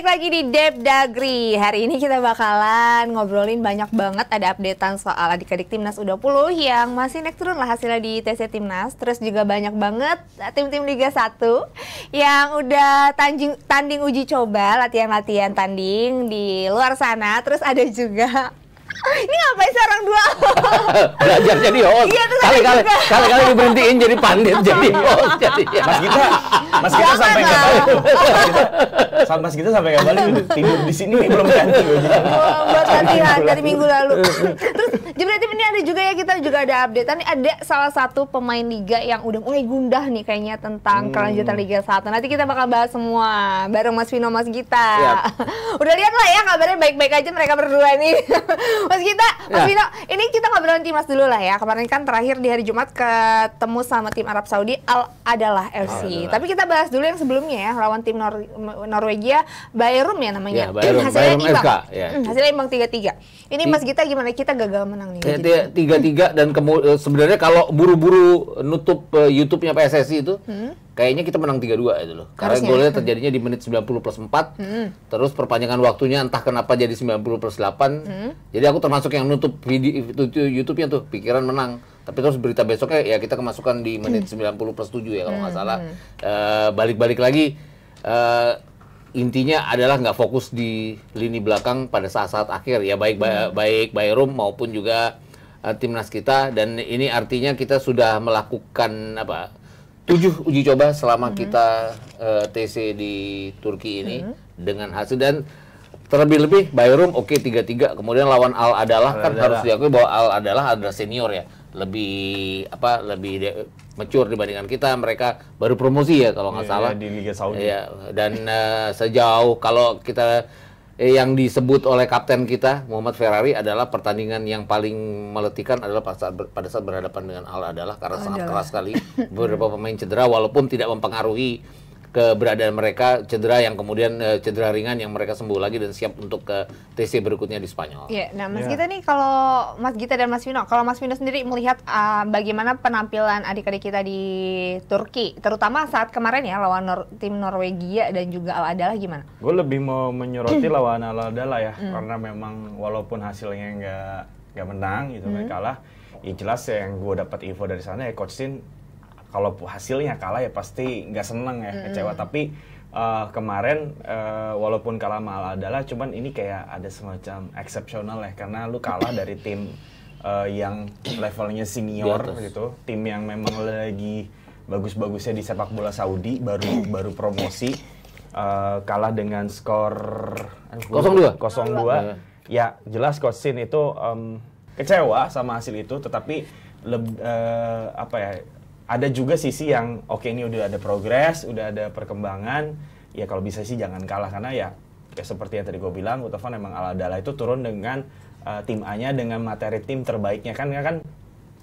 balik lagi di Dagri. Hari ini kita bakalan ngobrolin banyak banget ada updatean soal adik-adik Timnas U20 yang masih naik turun lah hasilnya di TC Timnas. Terus juga banyak banget tim-tim Liga 1 yang udah tanding uji coba, latihan-latihan tanding di luar sana. Terus ada juga ini ngapain sih orang dua? Belajar jadi host. Iya, kali-kali kali-kali diberhentiin jadi pandit, jadi host, jadi. Mas kita, Mas kita sampai nggak balik. Sampai Mas kita sampai nggak balik tidur di sini belum ganti oh, Buat latihan dari minggu lalu. Terus jadi berarti ini ada juga ya kita juga ada update. updatean ada salah satu pemain liga yang udah mulai gundah nih kayaknya tentang hmm. kelanjutan Liga satu Nanti kita bakal bahas semua bareng Mas Vino Mas Gita. udah lihat lah ya kabarnya baik-baik aja mereka berdua ini. Mas kita, Mas ya. ini kita ngobrolin timnas dulu lah ya. Kemarin kan terakhir di hari Jumat ketemu sama tim Arab Saudi Al Adalah FC. Al Tapi kita bahas dulu yang sebelumnya ya, lawan tim Nor Norwegia Bayern ya namanya. Ya, hasilnya imbang. FK, ya. hasilnya imbang 3-3. Ini Mas Gita gimana? Kita gagal menang nih. Tiga tiga dan sebenarnya kalau buru-buru nutup uh, YouTube-nya PSSI itu, hmm? kayaknya kita menang 3-2 itu loh. Karena golnya terjadinya di menit 90 plus 4, hmm. terus perpanjangan waktunya entah kenapa jadi 90 plus 8. Hmm. Jadi aku termasuk yang nutup video YouTube-nya tuh, pikiran menang. Tapi terus berita besoknya ya kita kemasukan di menit hmm. 90 plus 7 ya kalau nggak hmm. salah. Hmm. Eh, balik-balik e, lagi, e, intinya adalah nggak fokus di lini belakang pada saat-saat akhir ya baik hmm. baik Bayrum maupun juga eh, timnas kita dan ini artinya kita sudah melakukan apa tujuh uji coba selama mm -hmm. kita uh, eh, TC di Turki ini mm -hmm. dengan hasil dan terlebih-lebih Bayrum oke okay, tiga tiga kemudian lawan Al adalah kan Al kan adalah. harus diakui bahwa Al adalah adalah senior ya lebih apa lebih de mature dibandingkan kita mereka baru promosi ya kalau nggak yeah, salah yeah, di Liga Saudi yeah, dan uh, sejauh kalau kita eh, yang disebut oleh kapten kita Muhammad Ferrari adalah pertandingan yang paling meletikan adalah pada saat, ber, pada saat berhadapan dengan Al adalah karena oh, sangat keras sekali beberapa pemain cedera walaupun tidak mempengaruhi keberadaan mereka cedera yang kemudian uh, cedera ringan yang mereka sembuh lagi dan siap untuk ke TC berikutnya di Spanyol. Iya, yeah, nah Mas yeah. Gita nih kalau Mas Gita dan Mas Vino, kalau Mas Vino sendiri melihat uh, bagaimana penampilan adik-adik kita di Turki, terutama saat kemarin ya lawan Nor tim Norwegia dan juga Al Adalah gimana? Gue lebih mau menyoroti lawan Al Adalah ya, mm. karena memang walaupun hasilnya nggak nggak menang gitu, mm. kalah. Ya jelas ya yang gue dapat info dari sana ya Coach Sin kalau hasilnya kalah ya pasti nggak seneng ya mm kecewa tapi uh, kemarin uh, walaupun kalah malah adalah cuman ini kayak ada semacam eksepsional ya karena lu kalah dari tim uh, yang levelnya senior gitu tim yang memang lagi bagus-bagusnya di sepak bola Saudi baru baru promosi uh, kalah dengan skor 02 02 iya. ya jelas Kosin itu um, kecewa sama hasil itu tetapi leb, uh, apa ya ada juga sisi yang oke okay, ini udah ada progres, udah ada perkembangan. Ya kalau bisa sih jangan kalah karena ya ya seperti yang tadi gue bilang, Utafan emang ala dala itu turun dengan uh, tim A-nya dengan materi tim terbaiknya kan kan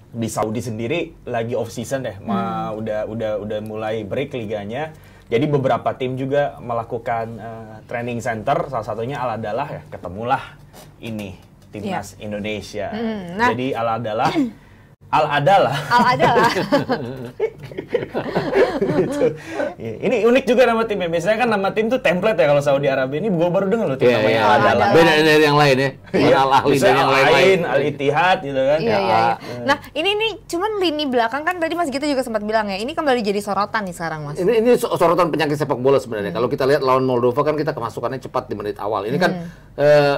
di Saudi sendiri lagi off season deh, hmm. udah udah udah mulai break liganya. Jadi beberapa tim juga melakukan uh, training center, salah satunya ala adalah ya ketemulah ini timnas yeah. Indonesia. Hmm, nah. Jadi ala adalah Al adalah. Al adalah. gitu. Iya, ini unik juga nama timnya. Biasanya kan nama tim tuh template ya kalau Saudi Arabia. Ini gue baru dengar loh tim yeah, namanya yeah, Al adalah. Beda dari yang lain ya. Iya. ya al Ahli dan yang lain-lain. Al Itihad, gitu kan. Iya, iya, iya, Nah, ini nih cuman lini belakang kan tadi Mas Gita juga sempat bilang ya. Ini kembali jadi sorotan nih sekarang Mas. Ini ini sorotan penyakit sepak bola sebenarnya. Hmm. Kalau kita lihat lawan Moldova kan kita kemasukannya cepat di menit awal. Ini kan hmm. eh,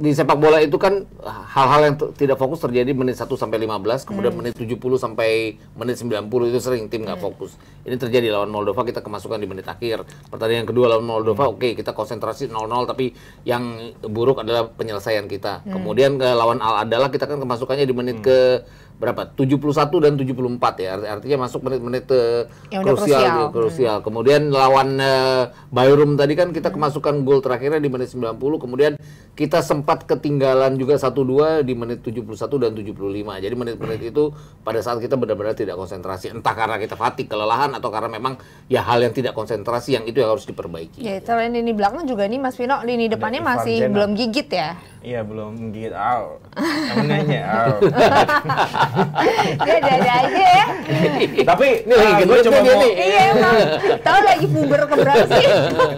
di sepak bola itu kan hal-hal yang tidak fokus terjadi menit 1 sampai 15, kemudian hmm. menit 70 sampai menit 90 itu sering tim nggak hmm. fokus. Ini terjadi lawan Moldova kita kemasukan di menit akhir. Pertandingan kedua lawan Moldova hmm. oke okay, kita konsentrasi 0-0 tapi yang buruk adalah penyelesaian kita. Hmm. Kemudian ke eh, lawan Al Adalah kita kan kemasukannya di menit hmm. ke berapa 71 dan 74 ya artinya masuk menit-menit uh, krusial krusial krusial, ya, krusial. Hmm. kemudian lawan uh, eh, Bayrum tadi kan kita hmm. kemasukan gol terakhirnya di menit 90 kemudian kita sempat ketinggalan juga 1-2 di menit 71 dan 75 jadi menit-menit itu pada saat kita benar-benar tidak konsentrasi entah karena kita fatik kelelahan atau karena memang ya hal yang tidak konsentrasi yang itu yang harus diperbaiki ya selain ini belakang juga nih Mas Vino lini depannya masih belum gigit ya, ya. Iya belum get out. Kamu out. Dia ada aja ya. Tapi ini lagi ah, gue cuma mau. Iya emang. Tahu lagi puber keberapa sih?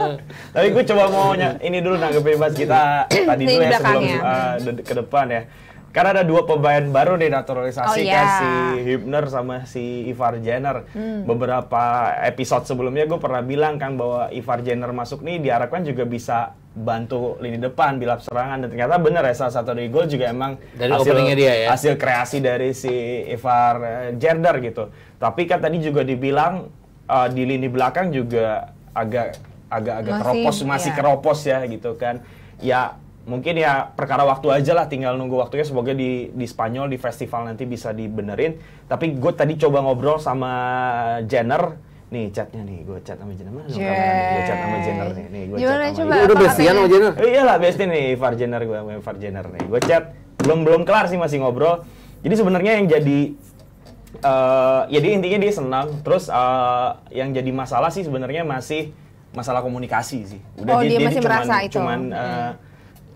Tapi gue coba mau ini dulu nanggepin mas kita tadi dulu ya sebelum ah, ke depan ya. Karena ada dua pemain baru nih naturalisasi oh, yeah. kan iya. si Hipner sama si Ivar Jenner. Hmm. Beberapa episode sebelumnya gue pernah bilang kan bahwa Ivar Jenner masuk nih diharapkan juga bisa bantu lini depan bilap serangan dan ternyata bener ya salah satu dari gol juga emang dari hasil dia ya hasil kreasi dari si Ivar eh, Jenner gitu tapi kan tadi juga dibilang uh, di lini belakang juga agak agak agak masih, keropos masih iya. keropos ya gitu kan ya mungkin ya perkara waktu aja lah tinggal nunggu waktunya semoga di di Spanyol di festival nanti bisa dibenerin tapi gue tadi coba ngobrol sama Jenner nih chatnya nih gue chat sama Jenner mana gue chat sama Jenner nih nih gue chat sama coba, udah bestian sama Jenner eh, iyalah bestian nih Far Jenner gue sama Far Jenner nih gue chat belum belum kelar sih masih ngobrol jadi sebenarnya yang jadi uh, eh, jadi ya intinya dia senang terus uh, yang jadi masalah sih sebenarnya masih masalah komunikasi sih udah oh, dia, dia, masih dia cuman, merasa itu cuman uh, hmm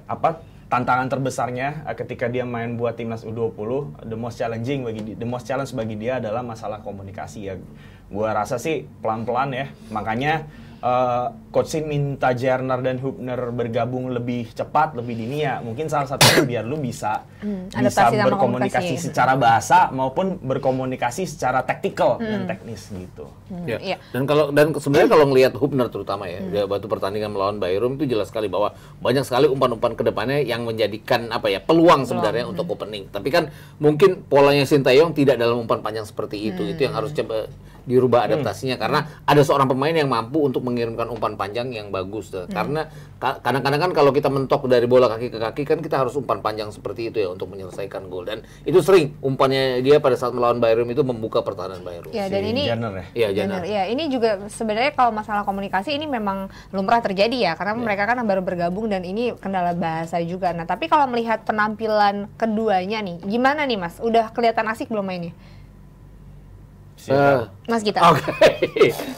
apa tantangan terbesarnya eh, ketika dia main buat timnas U20 the most challenging bagi the most challenge bagi dia adalah masalah komunikasi ya. Gua rasa sih pelan-pelan ya. Makanya uh, Coach Sin minta Jerner dan Hubner bergabung lebih cepat, lebih dini ya. Mungkin salah satunya biar lu bisa hmm, bisa berkomunikasi secara bahasa maupun berkomunikasi secara taktikal hmm. dan teknis gitu. Hmm. Ya. Iya. Dan kalau dan sebenarnya kalau ngelihat Hubner terutama ya, hmm. batu pertandingan melawan Bayern itu jelas sekali bahwa banyak sekali umpan-umpan kedepannya yang menjadikan apa ya peluang, peluang. sebenarnya hmm. untuk opening. Tapi kan mungkin polanya Sintayong tidak dalam umpan panjang seperti itu. Hmm. Itu yang harus coba dirubah hmm. adaptasinya hmm. karena ada seorang pemain yang mampu untuk mengirimkan umpan panjang yang bagus Hmm. Karena kadang-kadang kan kalau kita mentok dari bola kaki ke kaki kan kita harus umpan panjang seperti itu ya untuk menyelesaikan gol dan itu sering umpannya dia pada saat melawan Bayern itu membuka pertahanan Bayern. Ya, dan si ini Janer ya. Iya, Ya, ini juga sebenarnya kalau masalah komunikasi ini memang lumrah terjadi ya karena ya. mereka kan baru bergabung dan ini kendala bahasa juga. Nah, tapi kalau melihat penampilan keduanya nih, gimana nih Mas? Udah kelihatan asik belum mainnya? Uh, Mas kita, Oke.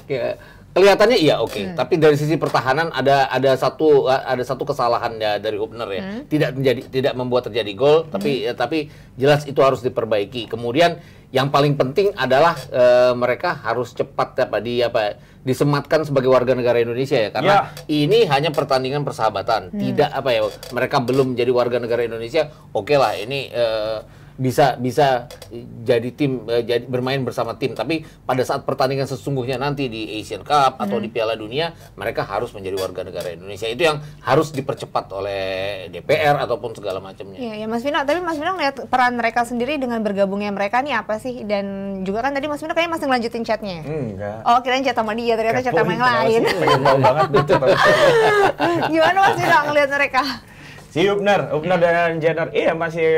Okay. Kelihatannya iya oke, okay. hmm. tapi dari sisi pertahanan ada ada satu ada satu kesalahan ya dari Hubner ya. Hmm. Tidak menjadi tidak membuat terjadi gol, hmm. tapi ya, tapi jelas itu harus diperbaiki. Kemudian yang paling penting adalah eh, mereka harus cepat ya, apa di apa disematkan sebagai warga negara Indonesia ya karena ya. ini hanya pertandingan persahabatan. Hmm. Tidak apa ya mereka belum menjadi warga negara Indonesia. Oke okay lah ini eh, bisa bisa jadi tim uh, jadi bermain bersama tim tapi pada saat pertandingan sesungguhnya nanti di Asian Cup atau hmm. di Piala Dunia mereka harus menjadi warga negara Indonesia itu yang harus dipercepat oleh DPR ataupun segala macamnya. Iya ya Mas Vino tapi Mas Vino melihat peran mereka sendiri dengan bergabungnya mereka nih apa sih dan juga kan tadi Mas Vino kayaknya masih ngelanjutin chatnya. Ya? enggak. Oh kirain chat sama dia ternyata chat sama yang lain. Pengen banget gitu, Gimana Mas Vino ngelihat mereka? Si Upner, Upner dan Jenner, iya masih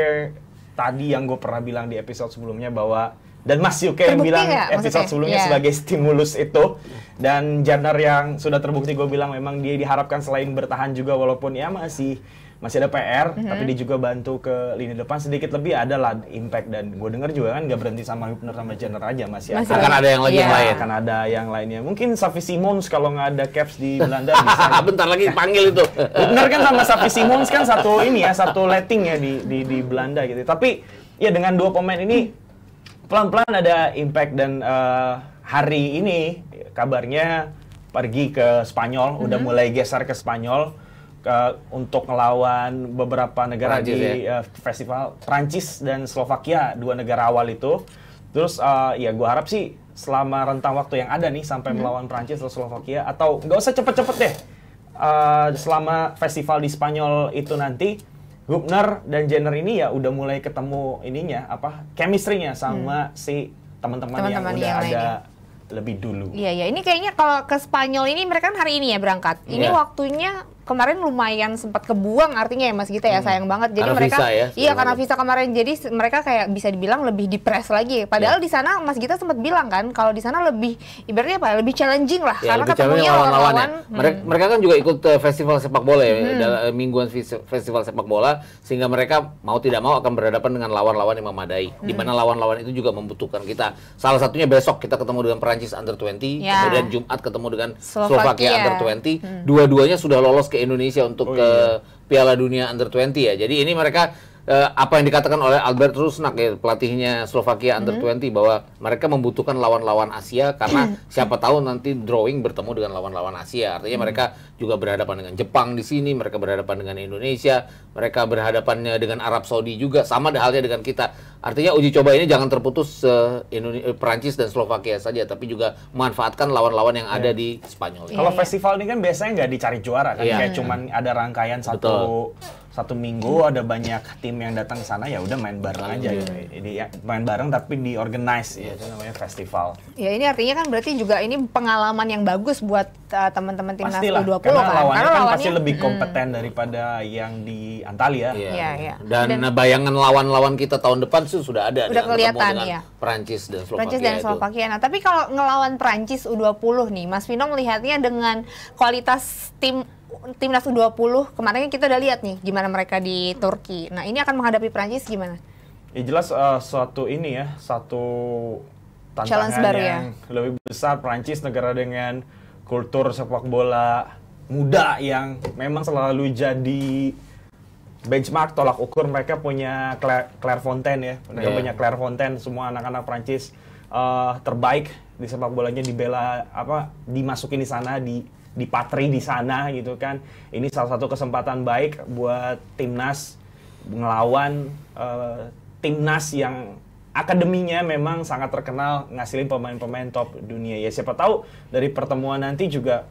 tadi yang gue pernah bilang di episode sebelumnya bahwa dan Mas Yuke yang bilang episode sebelumnya yeah. sebagai stimulus itu dan Janar yang sudah terbukti gue bilang memang dia diharapkan selain bertahan juga walaupun ya masih masih ada PR, mm-hmm. tapi dia juga bantu ke lini depan sedikit lebih ada lah impact dan gue denger juga kan gak berhenti sama Hübner sama Jenner aja masih, ya. masih akan ada yang lagi yeah. yang lain. Akan ada yang lainnya. Mungkin Safi Simons kalau nggak ada caps di Belanda bisa. Bentar lagi panggil itu. Hübner kan sama Safi Simons kan satu ini ya, satu letting ya di di, di Belanda gitu. Tapi ya dengan dua pemain ini pelan-pelan ada impact dan uh, eh, hari ini kabarnya pergi ke Spanyol, mm-hmm. udah mulai geser ke Spanyol uh, untuk melawan beberapa negara Perancis, di ya? uh, festival Prancis dan Slovakia dua negara awal itu. Terus uh, eh, ya gue harap sih selama rentang waktu yang ada nih sampai hmm. melawan Prancis atau Slovakia atau nggak usah cepet-cepet deh. Uh, selama festival di Spanyol itu nanti Gubner dan Jenner ini ya udah mulai ketemu ininya apa chemistrynya sama hmm. si teman-teman yang, yang udah yang ada lebih dulu. Iya ya, ini kayaknya kalau ke Spanyol ini mereka kan hari ini ya berangkat. Ini yeah. waktunya kemarin lumayan sempat kebuang artinya ya Mas Gita ya hmm. sayang banget jadi karena mereka visa ya, iya karena visa kemarin jadi mereka kayak bisa dibilang lebih depres lagi padahal yeah. di sana Mas Gita sempat bilang kan kalau di sana lebih ibaratnya apa ya, lebih challenging lah ya, karena ketemunya lawan-lawan ya. hmm. mereka, mereka kan juga ikut uh, festival sepak bola ya hmm. dalam eh, mingguan festival sepak bola sehingga mereka mau tidak mau akan berhadapan dengan lawan-lawan yang memadai hmm. di mana lawan-lawan itu juga membutuhkan kita salah satunya besok kita ketemu dengan Perancis under 20 yeah. kemudian Jumat ketemu dengan Slovakia, Slovakia under 20 hmm. dua-duanya sudah lolos ke Indonesia untuk oh, ke iya. Piala Dunia Under 20 ya. Jadi ini mereka Eh, apa yang dikatakan oleh Albert Rusnak ya pelatihnya Slovakia under hmm. 20 bahwa mereka membutuhkan lawan-lawan Asia karena iya. siapa tahu nanti drawing bertemu dengan lawan-lawan Asia. Artinya hmm. mereka juga berhadapan dengan Jepang di sini, mereka berhadapan dengan Indonesia, mereka berhadapannya dengan Arab Saudi juga sama halnya dengan kita. Artinya uji coba ini jangan terputus uh, Indonesia, eh, Perancis dan Slovakia saja tapi juga memanfaatkan lawan-lawan yang ada iya. di Spanyol. Kalau yeah. Iya. festival ini kan biasanya nggak dicari juara kan, yeah. kayak hmm. cuman ada rangkaian satu Betul satu minggu hmm. ada banyak tim yang datang ke sana ya udah main bareng aja iya. gitu. Jadi ya, main bareng tapi di organize ya itu namanya festival. Ya ini artinya kan berarti juga ini pengalaman yang bagus buat uh, teman-teman timnas U20 kan. Karena kan lawannya kan pasti lebih hmm. kompeten hmm. daripada yang di Antalya. Iya iya, iya. iya. Dan, dan bayangan lawan-lawan kita tahun depan sih sudah ada sudah kelihatan ya. Prancis dan Slovakia. Prancis dan Slovakia. Nah, tapi kalau ngelawan Prancis U20 nih, Mas Vino melihatnya dengan kualitas tim timnas U20 kemarin kita udah lihat nih gimana mereka di Turki. Nah, ini akan menghadapi Prancis gimana? Ya jelas uh, suatu ini ya, satu tantangan baru ya? yang ya. lebih besar Prancis negara dengan kultur sepak bola muda yang memang selalu jadi benchmark tolak ukur mereka punya Claire, Claire Fontaine ya. Mereka yeah. punya Claire Fontaine semua anak-anak Prancis uh, eh, terbaik di sepak bolanya dibela apa dimasukin di sana di di patri di sana gitu kan. Ini salah satu kesempatan baik buat timnas ngelawan uh, timnas yang akademinya memang sangat terkenal ngasilin pemain-pemain top dunia. Ya siapa tahu dari pertemuan nanti juga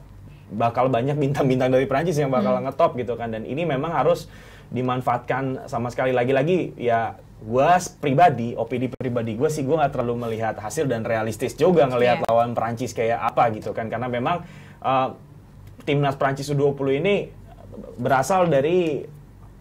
bakal banyak bintang-bintang dari Prancis yang bakal hmm. ngetop gitu kan dan ini memang harus dimanfaatkan sama sekali lagi-lagi ya gue pribadi opini pribadi gue sih gue nggak terlalu melihat hasil dan realistis juga ngelihat yeah. lawan Prancis kayak apa gitu kan karena memang uh, timnas Prancis U20 ini berasal dari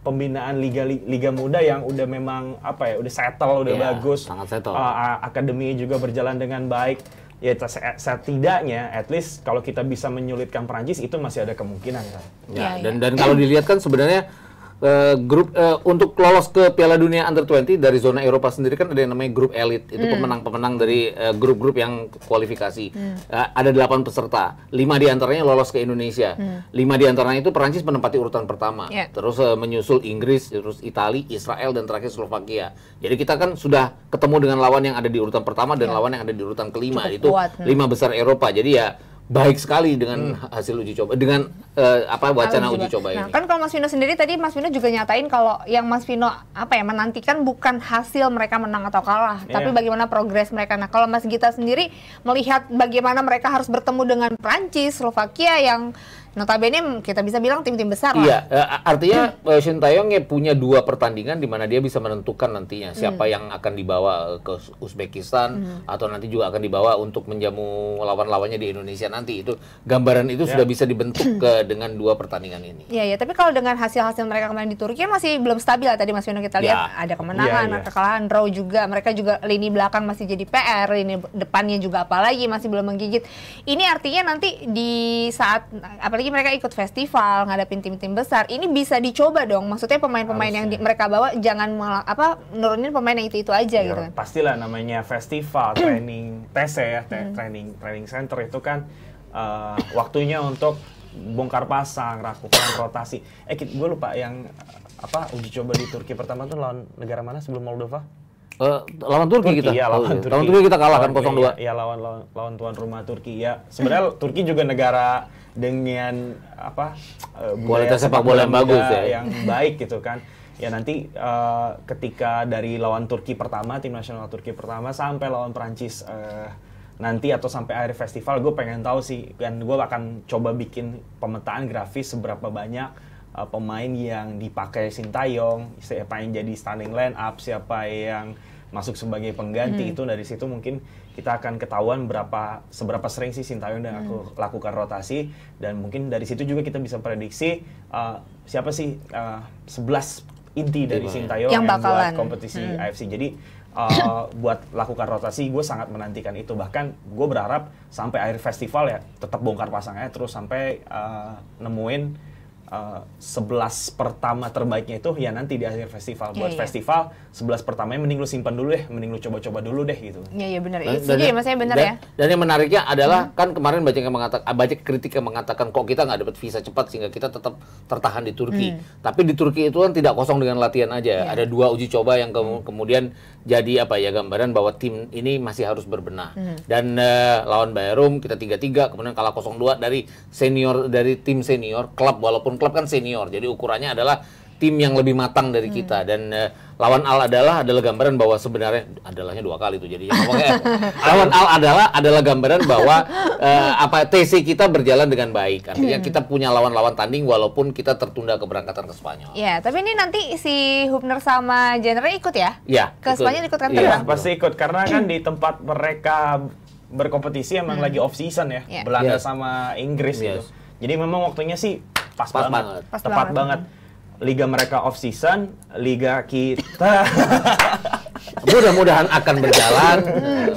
pembinaan liga liga muda yang udah memang apa ya udah settle udah yeah, bagus sangat settle. Uh, akademi juga berjalan dengan baik ya eh, setidaknya at least kalau kita bisa menyulitkan Prancis itu masih ada kemungkinan kan ya, yeah, dan iya. dan kalau dilihat kan sebenarnya uh, grup uh, untuk lolos ke Piala Dunia Under 20 dari zona Eropa sendiri kan ada yang namanya grup elit itu hmm. pemenang-pemenang mm. dari eh, grup-grup uh, yang kualifikasi mm. uh, ada delapan peserta lima diantaranya lolos ke Indonesia mm. lima diantaranya itu Perancis menempati urutan pertama yeah. terus uh, menyusul Inggris terus Italia Israel dan terakhir Slovakia jadi kita kan sudah ketemu dengan lawan yang ada di urutan pertama dan yeah. lawan yang ada di urutan kelima Cukup itu kuat, lima besar Eropa jadi ya baik sekali dengan hmm. hasil uji coba dengan uh, apa wacana uji coba nah, ini. Kan kalau Mas Vino sendiri tadi Mas Vino juga nyatain kalau yang Mas Vino apa ya menantikan bukan hasil mereka menang atau kalah, yeah. tapi bagaimana progres mereka. Nah, kalau Mas Gita sendiri melihat bagaimana mereka harus bertemu dengan Prancis, Slovakia yang notabene kita bisa bilang tim-tim besar lah. Iya, eh, artinya hmm. Shin Taeyong ya punya dua pertandingan di mana dia bisa menentukan nantinya siapa hmm. yang akan dibawa eh, ke Uzbekistan hmm. atau nanti juga akan dibawa untuk menjamu lawan-lawannya di Indonesia nanti. Itu gambaran itu yeah. sudah bisa dibentuk ke dengan dua pertandingan ini. Iya, ya, tapi kalau dengan hasil-hasil mereka kemarin di Turki kan masih belum stabil ya tadi Mas Wino kita lihat ya. ada kemenangan, ya, ya. kekalahan, draw juga. Mereka juga lini belakang masih jadi PR, lini depannya juga apalagi masih belum menggigit. Ini artinya nanti di saat apa apalagi mereka ikut festival ngadapin tim-tim besar ini bisa dicoba dong maksudnya pemain-pemain yang di, mereka bawa jangan malah, apa nurunin pemain yang itu itu aja ya, gitu pastilah namanya festival training TC ya hmm. training training center itu kan uh, waktunya untuk bongkar pasang rakukan rotasi eh gue lupa yang apa uji coba di Turki pertama tuh lawan negara mana sebelum Moldova Uh, lawan Turki, Turki kita. Ya, lawan oh, iya. Turki. Lawan Turki kita kalah kan 0-2. Iya, iya, lawan lawan lawan tuan rumah Turki. Ya, sebenarnya Turki juga negara dengan apa uh, kualitas sepak bola yang bagus ya yang baik gitu kan ya nanti uh, ketika dari lawan Turki pertama tim nasional Turki pertama sampai lawan Perancis uh, nanti atau sampai akhir festival gue pengen tahu sih dan gue akan coba bikin pemetaan grafis seberapa banyak uh, pemain yang dipakai Sintayong siapa yang jadi standing line up siapa yang masuk sebagai pengganti hmm. itu dari situ mungkin kita akan ketahuan berapa seberapa sering sih Sintayong dan aku hmm. lakukan rotasi dan mungkin dari situ juga kita bisa prediksi uh, siapa sih uh, eh, 11 inti dari ya. Sintayong yang, yang buat kompetisi hmm. AFC. Jadi uh, buat lakukan rotasi gue sangat menantikan itu bahkan gue berharap sampai akhir festival ya tetap bongkar pasangnya terus sampai uh, nemuin sebelas 11 pertama terbaiknya itu ya nanti di akhir festival. Iya, Buat yeah, yeah. festival 11 pertamanya mending lu simpan dulu deh, mending lu coba-coba dulu deh gitu. Iya yeah, iya yeah, benar. itu Setuju ya Mas benar ya. Dan yang menariknya adalah hmm. kan kemarin banyak yang mengatakan ah, banyak kritik yang mengatakan kok kita nggak dapat visa cepat sehingga kita tetap tertahan di Turki. Hmm. Tapi di Turki itu kan tidak kosong dengan latihan aja. Yeah. Iya. Ada dua uji coba yang ke hmm. kemudian jadi apa ya gambaran bahwa tim ini masih harus berbenah. Hmm. Dan uh, lawan Bayern kita tiga tiga kemudian kalah 0-2 dari senior dari tim senior klub walaupun klub kan senior, jadi ukurannya adalah tim yang lebih matang dari hmm. kita hmm. dan uh, lawan al adalah adalah gambaran bahwa sebenarnya adalahnya dua kali itu jadi ya, lawan al adalah adalah gambaran bahwa uh, apa TC kita berjalan dengan baik artinya hmm. kita punya lawan-lawan tanding walaupun kita tertunda keberangkatan ke Spanyol. Ya, tapi ini nanti si Hubner sama Jenner ikut ya? ya Ke ikut. Spanyol ikut kan? Iya. iya, pasti ikut karena kan di tempat mereka berkompetisi emang hmm. lagi off season ya, yeah. Belanda iya. sama Inggris gitu. yes. gitu. Jadi memang waktunya sih pas, pas banget. banget. Pas Tepat banget. banget. Liga mereka off season, liga kita mudah-mudahan akan berjalan.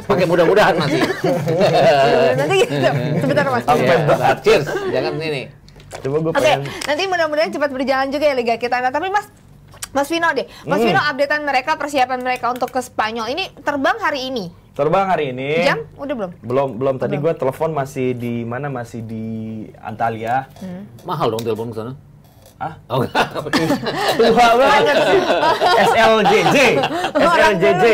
Pakai mudah-mudahan masih. Nanti sebentar Mas. Sampai yeah. Cheers. Jangan ini. Coba gue Oke, nanti mudah-mudahan cepat berjalan juga ya liga kita. Nah, tapi Mas Mas Vino deh, Mas hmm. Vino updatean mereka persiapan mereka untuk ke Spanyol ini terbang hari ini. Terbang hari ini. Jam? Udah belum? Belum, belum. Tadi gua telepon masih di mana? Masih di Antalya. Hmm. Mahal dong telepon ke sana. Ah? Oh, Tua banget sih. SLJJ. SLJJ.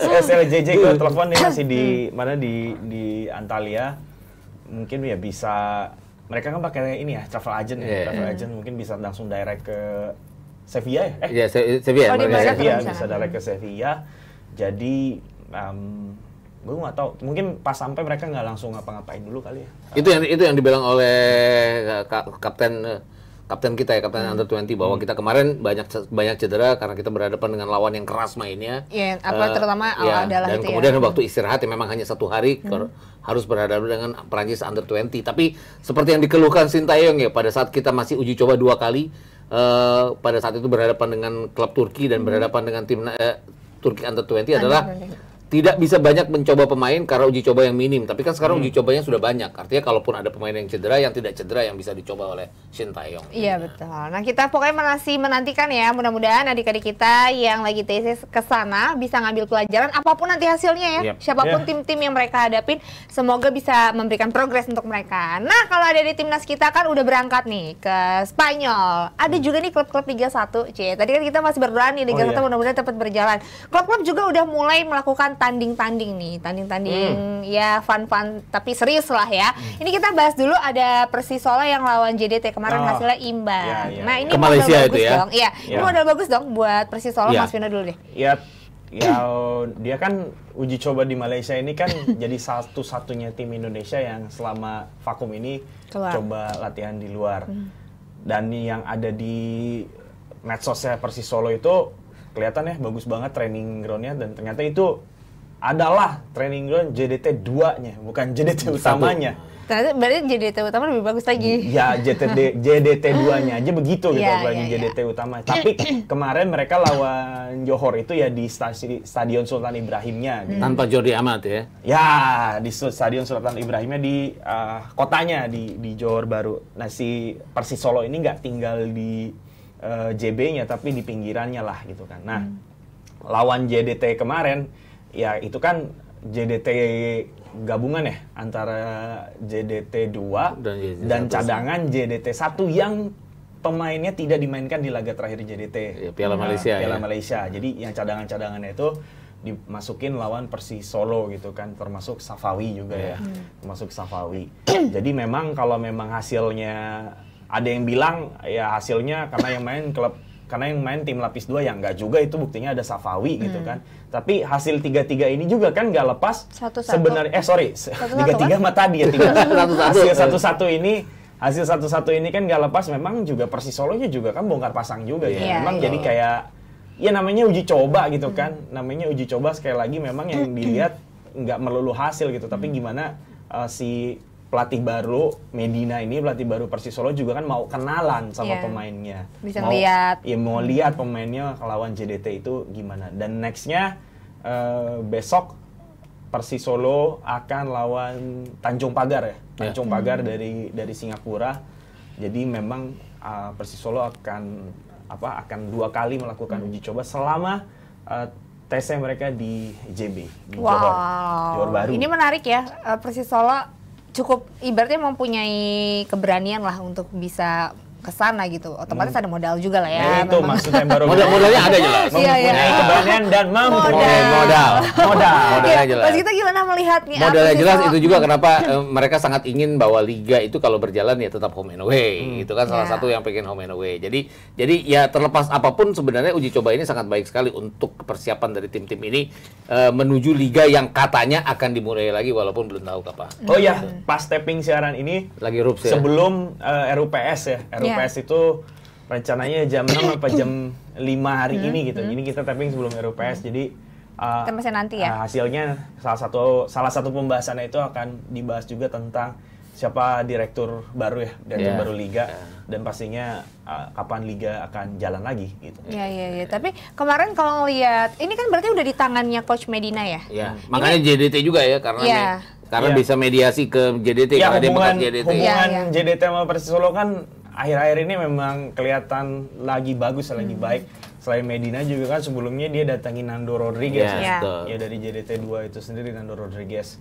SLJJ Gua ya. telepon nih masih di hmm. mana di di Antalya. Mungkin ya bisa mereka kan pakai ini ya travel agent ya. yeah. Travel agent mungkin bisa langsung direct ke Sevilla ya? Eh, yeah, iya, Sevilla. Oh, Sevilla. Sevilla bisa direct ke Sevilla jadi um, gue nggak tahu mungkin pas sampai mereka nggak langsung ngapa-ngapain dulu kali ya itu yang itu yang dibilang oleh eh, kapten eh, kapten kita ya kapten hmm. under 20 bahwa hmm. kita kemarin banyak banyak cedera karena kita berhadapan dengan lawan yang keras mainnya Iya, apa uh, terutama ya, adalah dan itu ya. kemudian ya. waktu istirahat ya memang hanya satu hari hmm. harus berhadapan dengan Perancis under 20 tapi seperti yang dikeluhkan Sintayong ya pada saat kita masih uji coba dua kali uh, pada saat itu berhadapan dengan klub Turki dan hmm. berhadapan dengan tim uh, Turki Under 20 adalah tidak bisa banyak mencoba pemain karena uji coba yang minim. Tapi kan sekarang hmm. uji cobanya sudah banyak. Artinya kalaupun ada pemain yang cedera, yang tidak cedera yang bisa dicoba oleh Shin Taeyong. Iya, iya. betul. Nah kita pokoknya masih menantikan ya. Mudah-mudahan adik-adik kita yang lagi tesis ke sana bisa ngambil pelajaran apapun nanti hasilnya ya. Yep. Siapapun iya. tim-tim yeah. yang mereka hadapin, semoga bisa memberikan progres untuk mereka. Nah kalau ada di timnas kita kan udah berangkat nih ke Spanyol. Ada hmm. juga nih klub-klub Liga 1, C. Tadi kan kita masih berdoa nih Liga oh, 1 iya. mudah-mudahan dapat berjalan. Klub-klub juga udah mulai melakukan tanding-tanding nih, tanding-tanding hmm. ya fun-fun tapi serius lah ya. Hmm. Ini kita bahas dulu ada Persisola yang lawan JDT kemarin oh. hasilnya imbang. Ya, ya, nah, ya. ini Ke modal Malaysia bagus itu ya. dong. Iya, ya. ini modal bagus dong buat Persisola ya. Mas Vino dulu deh. Iya. Ya, dia kan uji coba di Malaysia ini kan jadi satu-satunya tim Indonesia yang selama vakum ini Keluar. coba latihan di luar. Hmm. Dan yang ada di medsosnya Persis Solo itu kelihatan ya bagus banget training groundnya dan ternyata itu adalah training ground JDT 2-nya, bukan JDT utamanya. Ternyata berarti JDT utama lebih bagus lagi. Ya, JTD, JDT 2-nya aja begitu gitu, yeah, yeah, ya. JDT yeah. utama. Tapi kemarin mereka lawan Johor itu ya di stasi Stadion Sultan Ibrahimnya. Hmm. Gitu. Tanpa Jordi Amat ya? Ya, di Stadion Sultan Ibrahimnya di uh, kotanya, di, di Johor Baru. Nah, si Persis Solo ini nggak tinggal di uh, eh, JB-nya, tapi di pinggirannya lah gitu kan. Nah, hmm. lawan JDT kemarin, ya itu kan JDT gabungan ya antara JDT 2 dan, JDT dan cadangan JDT 1 yang pemainnya tidak dimainkan di laga terakhir JDT ya, Piala nah, Malaysia ya. Piala ya. Malaysia jadi yang cadangan-cadangannya itu dimasukin lawan Persi Solo gitu kan termasuk Safawi juga ya. ya termasuk Safawi jadi memang kalau memang hasilnya ada yang bilang ya hasilnya karena yang main klub karena yang main tim lapis dua yang enggak juga itu buktinya ada Safawi gitu hmm. gitu kan tapi hasil tiga tiga ini juga kan nggak lepas sebenarnya eh sorry tiga tiga mah tadi ya tiga hasil satu satu ini hasil satu satu ini kan nggak lepas memang juga persis solonya juga kan bongkar pasang juga gitu. ya yeah, memang yeah. jadi kayak ya namanya uji coba gitu hmm. kan namanya uji coba sekali lagi memang yang dilihat nggak melulu hasil gitu tapi gimana uh, si pelatih baru Medina ini pelatih baru Persis Solo juga kan mau kenalan sama yeah. pemainnya. Bisa mau, lihat. Ya mau lihat pemainnya lawan JDT itu gimana. Dan nextnya uh, besok Persis Solo akan lawan Tanjung Pagar ya. Iya. Tanjung yeah. Pagar hmm. dari dari Singapura. Jadi memang uh, Persis Solo akan apa akan dua kali melakukan hmm. uji coba selama uh, tesnya mereka di JB di wow. Johor. Johor Baru. Ini menarik ya uh, Persis Solo cukup ibaratnya mempunyai keberanian lah untuk bisa ke sana gitu. Otomatis hmm. ada modal juga lah ya. Nah, itu memang. maksudnya yang baru. Modal-modalnya ada jelas. Iya, iya. Nah, keberanian dan mempunyai modal. Modal. modal Modalnya iya, jelas. Mas kita gimana melihatnya? Modalnya jelas itu juga kenapa eh, mereka sangat ingin bahwa liga itu kalau berjalan ya tetap home and away. Hmm. Itu kan salah iya. satu yang pengen home and away. Jadi jadi ya terlepas apapun sebenarnya uji coba ini sangat baik sekali untuk persiapan dari tim-tim ini eh, menuju liga yang katanya akan dimulai lagi walaupun belum tahu kapan. Oh iya, hmm. pas tapping siaran ini lagi rups ya. Sebelum eh, RUPS ya, RUPS Iya. PS yeah. itu rencananya jam 6 apa jam 5 hari hmm, ini gitu. Hmm. Ini kita tapping sebelum RUPS Hmm. Jadi uh, kita nanti ya. Uh, hasilnya salah satu salah satu pembahasannya itu akan dibahas juga tentang siapa direktur baru ya, direktur yeah. baru liga yeah. dan pastinya uh, kapan liga akan jalan lagi gitu. Iya yeah, iya yeah, iya, yeah. tapi kemarin kalau ngelihat ini kan berarti udah di tangannya coach Medina ya? Iya. Yeah. Hmm. Makanya ini, kan JDT juga ya karena yeah. Iya. karena yeah. bisa mediasi ke JDT ya, karena hubungan, dia bekas JDT. Hubungan yeah, yeah. JDT sama Persis Solo kan akhir-akhir ini memang kelihatan lagi bagus, hmm. lagi baik. Selain Medina juga kan sebelumnya dia datangin Nando Rodriguez. Yeah, iya, kan? yeah. Ya dari JDT2 itu sendiri Nando Rodriguez.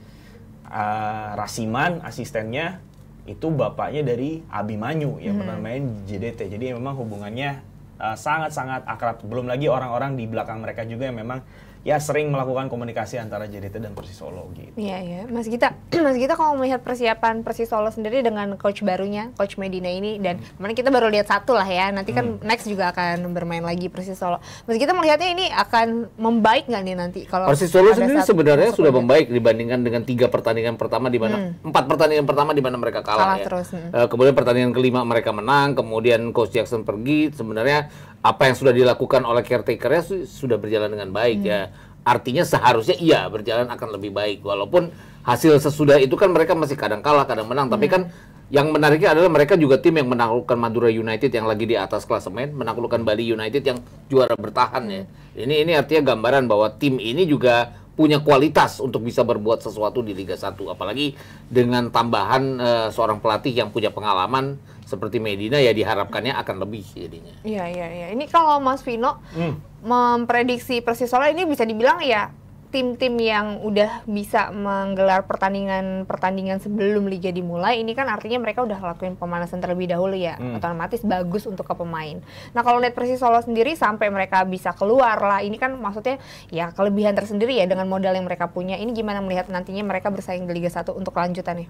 Uh, Rasiman asistennya itu bapaknya dari Abimanyu yang hmm. pernah main JDT. Jadi memang hubungannya ah, sangat-sangat uh, sangat -sangat akrab. Belum lagi orang-orang di belakang mereka juga yang memang ya sering melakukan komunikasi antara JDT dan Persis Solo gitu. Iya iya, Mas Gita, Mas Gita kalau melihat persiapan Persis Solo sendiri dengan coach barunya, coach Medina ini dan hmm. kemarin kita baru lihat satu lah ya. Nanti kan hmm. next juga akan bermain lagi Persis Solo. Mas Gita melihatnya ini akan membaik nggak nih nanti kalau Persis Solo sendiri sebenarnya sudah membaik dibandingkan dengan tiga pertandingan pertama di mana hmm. empat pertandingan pertama di mana mereka kalah, kalah ya. Terus, hmm. Eh, kemudian pertandingan kelima mereka menang, kemudian coach Jackson pergi. Sebenarnya apa yang sudah dilakukan oleh caretakernya sudah berjalan dengan baik ya. hmm. ya. Artinya seharusnya iya berjalan akan lebih baik walaupun hasil sesudah itu kan mereka masih kadang kalah kadang menang hmm. tapi kan yang menariknya adalah mereka juga tim yang menaklukkan Madura United yang lagi di atas klasemen, menaklukkan Bali United yang juara bertahan ya. Hmm. Ini ini artinya gambaran bahwa tim ini juga punya kualitas untuk bisa berbuat sesuatu di Liga 1 apalagi dengan tambahan uh, seorang pelatih yang punya pengalaman seperti Medina ya diharapkannya akan lebih jadinya. Iya iya iya. Ini kalau Mas Vino hmm. memprediksi Solo ini bisa dibilang ya tim-tim yang udah bisa menggelar pertandingan-pertandingan sebelum liga dimulai ini kan artinya mereka udah lakuin pemanasan terlebih dahulu ya hmm. otomatis bagus untuk ke pemain. Nah kalau lihat Persis Solo sendiri sampai mereka bisa keluar lah ini kan maksudnya ya kelebihan tersendiri ya dengan modal yang mereka punya ini gimana melihat nantinya mereka bersaing di Liga 1 untuk kelanjutannya?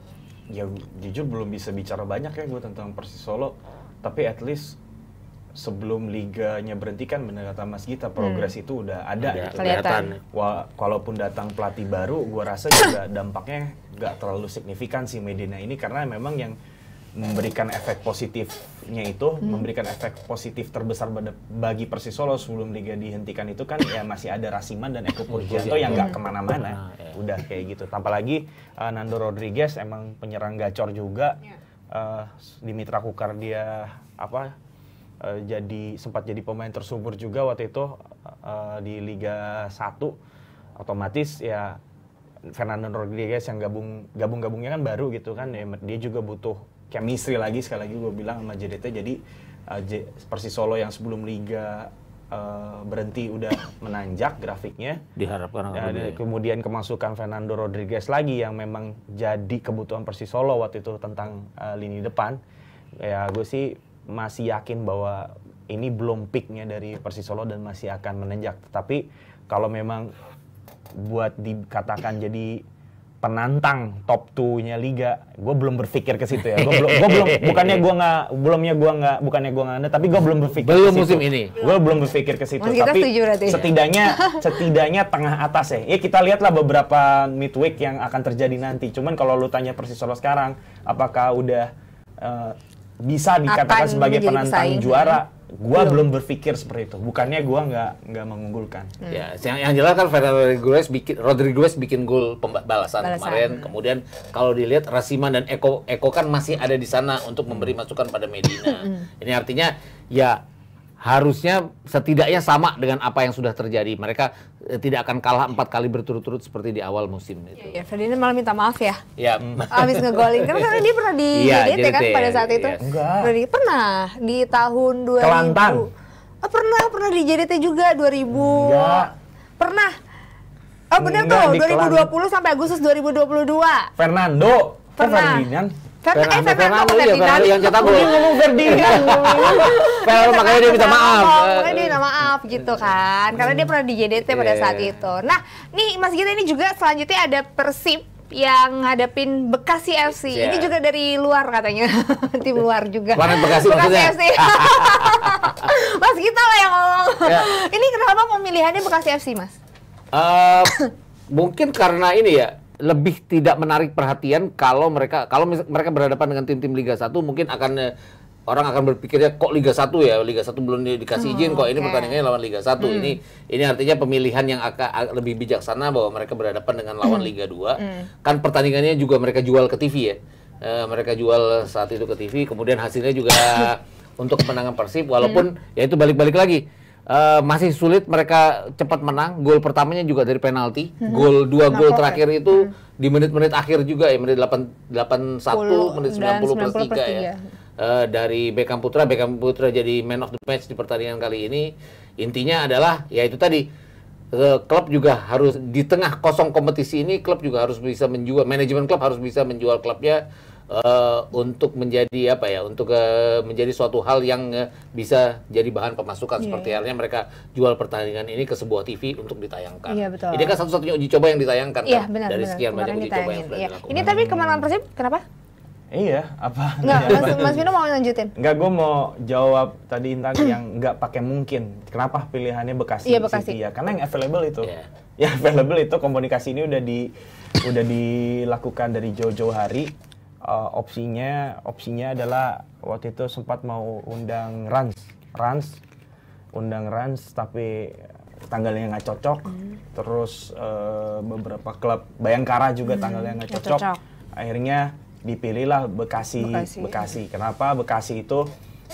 ya jujur belum bisa bicara banyak ya gue tentang Persis Solo tapi at least sebelum liganya berhenti kan benar kata Mas Gita hmm. progres hmm. itu udah ada ya, gitu. kelihatan. Wah, walaupun datang pelatih baru, gue rasa juga dampaknya nggak terlalu signifikan si Medina ini karena memang yang memberikan efek positif playoffnya itu hmm. memberikan efek positif terbesar bagi Persis Solo sebelum liga dihentikan itu kan ya masih ada Rasiman dan Eko iya, Purjanto iya, yang iya. nggak kemana-mana, nah, udah kayak gitu. tanpa lagi uh, eh, Nando Rodriguez emang penyerang gacor juga. Uh, eh, Mitra Kukar dia apa uh, jadi sempat jadi pemain tersubur juga waktu itu uh, di Liga 1 otomatis ya Fernando Rodriguez yang gabung gabung gabungnya kan baru gitu kan ya, dia juga butuh chemistry lagi sekali lagi gue bilang sama JDT jadi uh, Persis Solo yang sebelum liga uh, berhenti udah menanjak grafiknya diharapkan ya, di, kemudian kemasukan Fernando Rodriguez lagi yang memang jadi kebutuhan Persis Solo waktu itu tentang uh, lini depan ya gue sih masih yakin bahwa ini belum peaknya dari Persis Solo dan masih akan menanjak. Tapi kalau memang buat dikatakan jadi penantang top 2-nya liga. Gue belum berpikir ke situ ya. Gue belum gue belum bukannya gue nggak belumnya gue nggak bukannya gue nggak ada tapi gue belum berpikir belum musim ini. Gue belum berpikir ke situ tapi ya? setidaknya setidaknya tengah atas ya. Ya kita lihatlah beberapa midweek yang akan terjadi nanti. Cuman kalau lu tanya Persis Solo sekarang apakah udah uh, bisa dikatakan akan sebagai penantang pesaing, juara? Ya? Gua belum, belum berpikir seperti itu. Bukannya gua nggak nggak mengunggulkan. Hmm. Ya, yang, yang jelas kan Fernando Rodriguez bikin Rodriguez bikin gol pembalasan Balasan. kemarin. Kemudian kalau dilihat Rasiman dan Eko Eko kan masih ada di sana untuk memberi masukan pada Medina. Hmm. Ini artinya ya harusnya setidaknya sama dengan apa yang sudah terjadi. Mereka eh, tidak akan kalah empat kali berturut-turut seperti di awal musim itu. Iya, ya, Ferdinand malah minta maaf ya. Iya. Abis ngegolin kan karena dia pernah di iya, ya, JDT, kan pada saat itu. Ya. Enggak. Pernah, di tahun 2000. Kelantan. Oh, eh, pernah, pernah di JDT juga 2000. Enggak. Pernah. Oh benar tuh, 2020 Kelantan. sampai Agustus 2022. Fernando. Pernah. Ferdinand. Karena eh, Fernando, ya, Fernando yang cetak gol. Dia ngomong Ferdinand. Fernando makanya dia minta maaf. Makanya dia minta maaf gitu iya. kan. Karena dia pernah di JDT pada iya. saat itu. Nah, nih Mas Gita ini juga selanjutnya ada Persib yang ngadepin Bekasi FC. Yeah. Ini iya. juga dari luar katanya, tim luar juga. Planet Bekasi, Bekasi FC. mas kita lah yang ngomong. Yeah. Ini kenapa pemilihannya Bekasi FC, Mas? Uh, mungkin karena ini ya, lebih tidak menarik perhatian kalau mereka kalau mereka berhadapan dengan tim-tim Liga 1 mungkin akan eh, orang akan berpikirnya kok Liga 1 ya Liga 1 belum dikasih oh, izin kok okay. ini pertandingannya lawan Liga 1 hmm. ini ini artinya pemilihan yang akan lebih bijaksana bahwa mereka berhadapan dengan lawan hmm. Liga 2 hmm. kan pertandingannya juga mereka jual ke TV ya e, mereka jual saat itu ke TV kemudian hasilnya juga untuk kemenangan Persib walaupun hmm. ya itu balik-balik lagi Uh, masih sulit mereka cepat menang. Gol pertamanya juga dari penalti. Hmm. Gol dua gol terakhir itu hmm. di menit-menit akhir juga ya, menit 8 81, menit 90 plus 3, ya. Uh, dari Beckham Putra, Beckham Putra jadi man of the match di pertandingan kali ini. Intinya adalah ya itu tadi eh, klub juga harus di tengah kosong kompetisi ini klub juga harus bisa menjual manajemen klub harus bisa menjual klubnya uh, untuk menjadi apa ya untuk uh, menjadi suatu hal yang uh, bisa jadi bahan pemasukan yeah, seperti yeah. halnya mereka jual pertandingan ini ke sebuah TV untuk ditayangkan. Iya yeah, betul. Ini kan satu-satunya uji coba yang ditayangkan yeah, kan benar, dari benar. sekian banyak uji coba yang sudah yeah. Ini tapi kemenangan Persib kenapa? Iya, apa? Enggak, iya, Mas, Mas Vino mau lanjutin? Enggak, gue mau jawab tadi Intan yang enggak pakai mungkin. Kenapa pilihannya Bekasi? Iya, Bekasi. City, ya? Karena yang available itu. Yeah. Yang available itu komunikasi ini udah di udah dilakukan dari jauh-jauh hari uh, opsinya opsinya adalah waktu itu sempat mau undang Rans Rans undang Rans tapi tanggalnya nggak cocok mm. terus uh, beberapa klub Bayangkara juga mm. tanggalnya nggak cocok. cocok akhirnya dipilihlah Bekasi Bekasi, Bekasi. kenapa Bekasi itu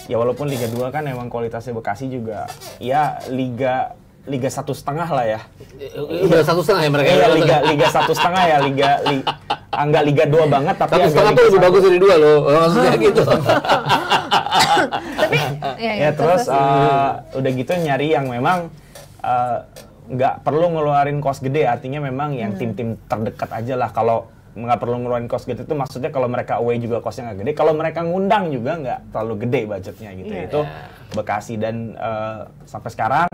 ya walaupun Liga 2 kan emang kualitasnya Bekasi juga ya liga liga satu setengah lah ya. Liga eh, satu setengah ya mereka. Ya? Iya, liga liga satu setengah ya liga angga Liga 2 banget tapi tapi setengah tuh lebih bagus dari dua loh oh, maksudnya gitu tapi ya, ya, ya terus uh, udah gitu nyari yang memang uh, nggak perlu ngeluarin kos gede artinya memang yang hmm. tim-tim terdekat aja lah kalau nggak perlu ngeluarin kos gitu, itu maksudnya kalau mereka away juga kosnya nggak gede kalau mereka ngundang juga nggak terlalu gede budgetnya gitu yeah. itu iya. Bekasi dan uh, sampai sekarang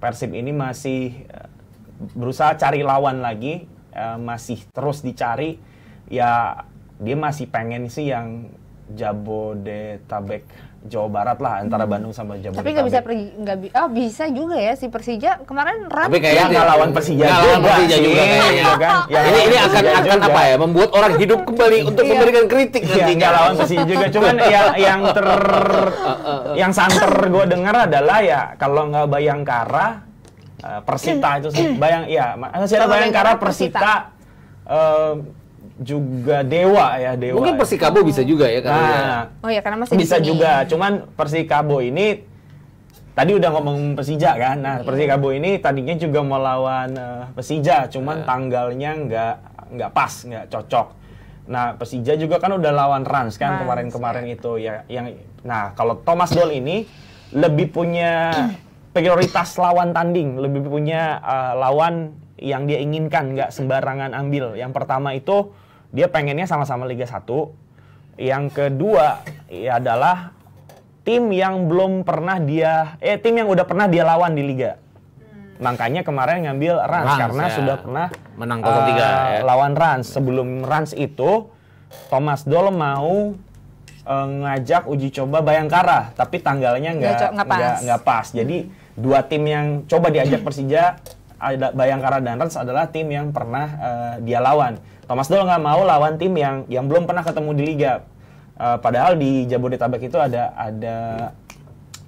Persib ini masih uh, berusaha cari lawan lagi uh, masih terus dicari ya dia masih pengen sih yang Jabodetabek Jawa Barat lah antara hmm. Bandung sama Jabodetabek. Tapi nggak bisa pergi nggak bi oh bisa juga ya si Persija kemarin rat. Tapi kayaknya nggak lawan Persija juga. Persija juga, iya kan? juga Ya, kan? Ya, ini ini akan akan apa ya membuat orang hidup kembali untuk iya. memberikan kritik iya, nanti nggak lawan Persija juga cuman yang yang ter uh, uh, uh. yang santer gue dengar adalah ya kalau nggak Bayangkara eh, Persita hmm. itu sih bayang ya masih ada Bayangkara Persita eh, juga dewa ya dewa. Mungkin ya. Persikabo ya. bisa juga ya karena. Nah, oh ya karena masih bisa juga. Cuman Persikabo ini tadi udah ngomong Persija kan. Nah, yeah. Persikabo ini tadinya juga melawan uh, eh, Persija, cuman yeah. tanggalnya nggak nggak pas, nggak cocok. Nah, Persija juga kan udah lawan Rans kan kemarin-kemarin iya. itu ya yang nah, kalau Thomas Doll ini lebih punya prioritas lawan tanding, lebih punya uh, lawan yang dia inginkan, nggak sembarangan ambil. Yang pertama itu dia pengennya sama-sama Liga 1. Yang kedua ya adalah tim yang belum pernah dia eh tim yang udah pernah dia lawan di liga. Hmm. Makanya kemarin ngambil Rans, Rans karena ya. sudah pernah menang 0-3 uh, eh, ya. lawan Rans. Sebelum Rans itu Thomas Doll mau uh, ngajak uji coba Bayangkara, tapi tanggalnya nggak nggak pas. Jadi dua tim yang coba diajak Persija ada Bayangkara dan Rans adalah tim yang pernah uh, dia lawan Thomas Doll nggak mau lawan tim yang yang belum pernah ketemu di liga. Uh, padahal di Jabodetabek itu ada ada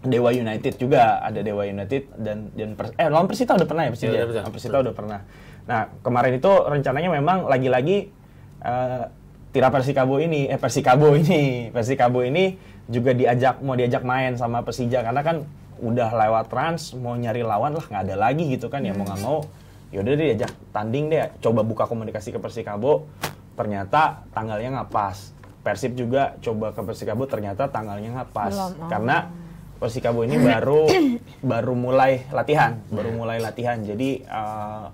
Dewa United juga, ada Dewa United dan dan pers eh lawan Persita udah pernah ya Persita, iya, Ya, ya, Persita udah pernah. Nah, kemarin itu rencananya memang lagi-lagi uh, Tira Persikabo ini, eh Persikabo ini, Persikabo ini juga diajak mau diajak main sama Persija karena kan udah lewat trans mau nyari lawan lah nggak ada lagi gitu kan ya mau nggak mau yaudah deh diajak tanding deh coba buka komunikasi ke Persikabo ternyata tanggalnya nggak pas Persib juga coba ke Persikabo ternyata tanggalnya nggak pas Belum, oh. karena Persikabo ini baru baru mulai latihan baru mulai latihan jadi eh,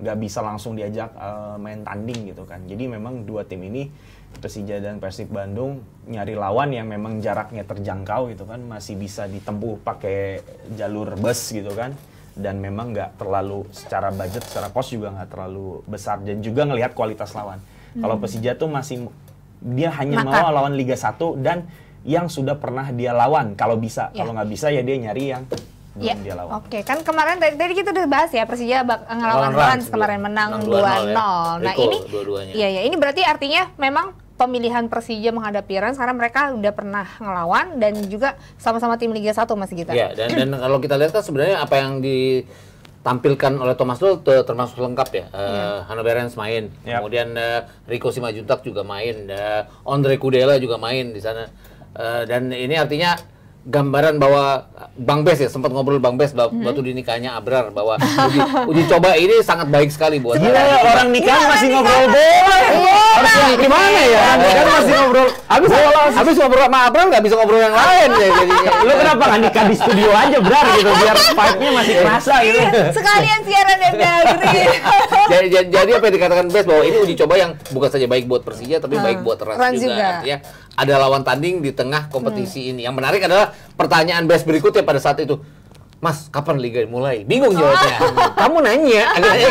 nggak uh, bisa langsung diajak uh, main tanding gitu kan jadi memang dua tim ini Persija dan Persib Bandung nyari lawan yang memang jaraknya terjangkau gitu kan masih bisa ditempuh pakai jalur bus gitu kan dan memang nggak terlalu secara budget secara cost juga nggak terlalu besar dan juga ngelihat kualitas lawan hmm. kalau Persija tuh masih dia hanya Maka. mau lawan Liga 1 dan yang sudah pernah dia lawan kalau bisa yeah. kalau nggak bisa ya dia nyari yang belum yeah. dia lawan. Oke, okay. kan kemarin dari, dari kita udah bahas ya Persija bak ngelawan Rans kemarin menang 2-0. Ya. Nah, Eko, ini dua Iya ya, ini berarti artinya memang pemilihan Persija menghadapi Iran. Sekarang mereka udah pernah ngelawan dan juga sama-sama tim Liga 1 Mas Gita. Iya, dan, dan kalau kita lihat kan sebenarnya apa yang ditampilkan oleh Thomas Lul termasuk lengkap ya. Uh, eh, yeah. Hannover main, yep. Iya. kemudian uh, Rico Simajuntak juga main, uh, Andre Kudela juga main di sana. Uh, dan ini artinya gambaran bahwa Bang Bes ya sempat ngobrol Bang Bes mm-hmm. waktu hmm. dinikahnya nikahnya Abrar bahwa uji, uji coba ini sangat baik sekali buat Gila ya, orang nikah masih nikah. ngobrol bola. Harus gimana ya? Orang masih ngobrol. Habis habis ngobrol sama Abrar nggak bisa ngobrol yang lain iya. ya jadinya. Lu kenapa nggak nikah di studio aja Brar gitu biar vibe-nya masih iya. kerasa gitu. Sekalian siaran dan negeri. jadi, jadi, jadi apa yang dikatakan Bes bahwa ini uji coba yang bukan saja baik buat Persija tapi ah. baik buat Rans juga. Ya ada lawan tanding di tengah kompetisi hmm. ini. Yang menarik adalah pertanyaan best berikutnya pada saat itu. Mas, kapan liga mulai? Bingung oh. jawabnya. Oh. Kamu nanya. nih,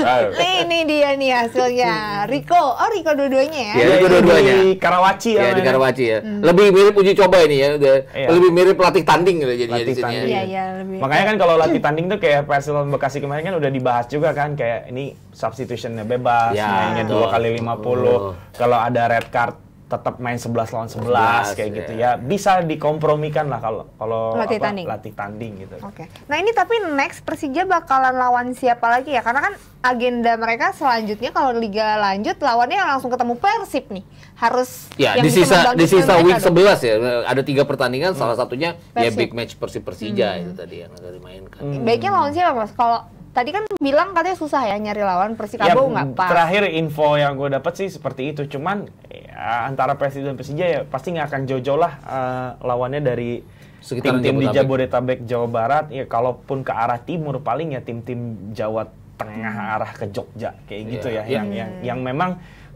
nah, ini dia nih hasilnya. Riko, oh Riko dua-duanya ya? Iya, Riko iya, dua-duanya. Di Karawaci ya. Iya, di Karawaci ya. Hmm. Lebih mirip uji coba ini ya. Iya. Lebih mirip latih tanding gitu latih ya. tanding. Ya, ya, lebih. Makanya kan kalau latih tanding tuh kayak Persel Bekasi kemarin kan udah dibahas juga kan. Kayak ini substitutionnya bebas, mainnya dua kali lima puluh. Kalau ada red card tetap main sebelas lawan sebelas kayak yeah. gitu iya. ya. Bisa dikompromikan lah kalau kalau latih tanding. Latih tanding gitu. Oke. Okay. Nah, ini tapi next Persija bakalan lawan siapa lagi ya? Karena kan agenda mereka selanjutnya kalau liga lanjut lawannya langsung ketemu Persib nih. Harus Ya, di sisa di sisa week sebelas ya. Ada tiga pertandingan hmm. salah satunya ya Persib. ya big match Persib Persija hmm. itu tadi yang akan dimainkan. Hmm. Baiknya lawan siapa, Mas? Kalau Tadi kan bilang katanya susah ya nyari lawan Persikabo ya, nggak pas. Terakhir info yang gue dapat sih seperti itu. Cuman ya, antara Persija dan Persija ya pasti nggak akan jauh-jauh lah uh, lawannya dari tim-tim di Jabodetabek Jawa Barat. Ya kalaupun ke arah timur paling ya tim-tim Jawa Tengah arah ke Jogja kayak yeah. gitu iya, ya. Iya. Yang, hmm. yang yang memang